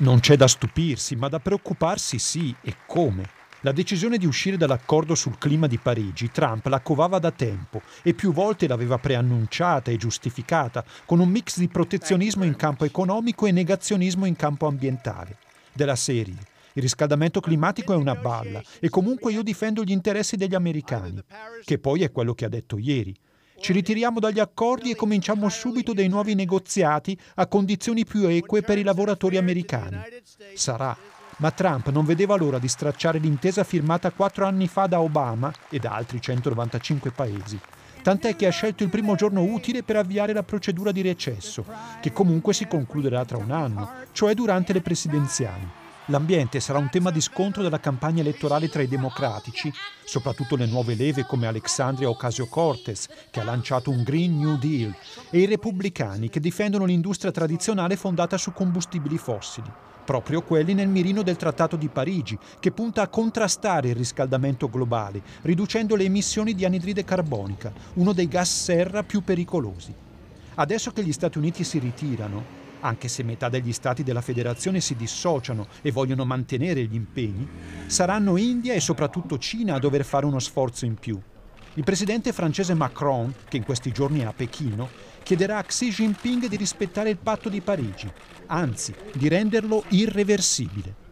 Non c'è da stupirsi, ma da preoccuparsi sì, e come. La decisione di uscire dall'accordo sul clima di Parigi Trump la covava da tempo e più volte l'aveva preannunciata e giustificata con un mix di protezionismo in campo economico e negazionismo in campo ambientale. Della serie. Il riscaldamento climatico è una balla e comunque io difendo gli interessi degli americani, che poi è quello che ha detto ieri. Ci ritiriamo dagli accordi e cominciamo subito dei nuovi negoziati a condizioni più eque per i lavoratori americani. Sarà. Ma Trump non vedeva l'ora di stracciare l'intesa firmata quattro anni fa da Obama e da altri 195 paesi tant'è che ha scelto il primo giorno utile per avviare la procedura di recesso, che comunque si concluderà tra un anno, cioè durante le presidenziali l'ambiente sarà un tema di scontro della campagna elettorale tra i democratici, soprattutto le nuove leve come Alexandria Ocasio-Cortez, che ha lanciato un Green New Deal, e i repubblicani che difendono l'industria tradizionale fondata su combustibili fossili, proprio quelli nel mirino del Trattato di Parigi, che punta a contrastare il riscaldamento globale, riducendo le emissioni di anidride carbonica, uno dei gas serra più pericolosi. Adesso che gli Stati Uniti si ritirano, anche se metà degli stati della federazione si dissociano e vogliono mantenere gli impegni, saranno India e soprattutto Cina a dover fare uno sforzo in più. Il presidente francese Macron, che in questi giorni è a Pechino, chiederà a Xi Jinping di rispettare il patto di Parigi, anzi di renderlo irreversibile.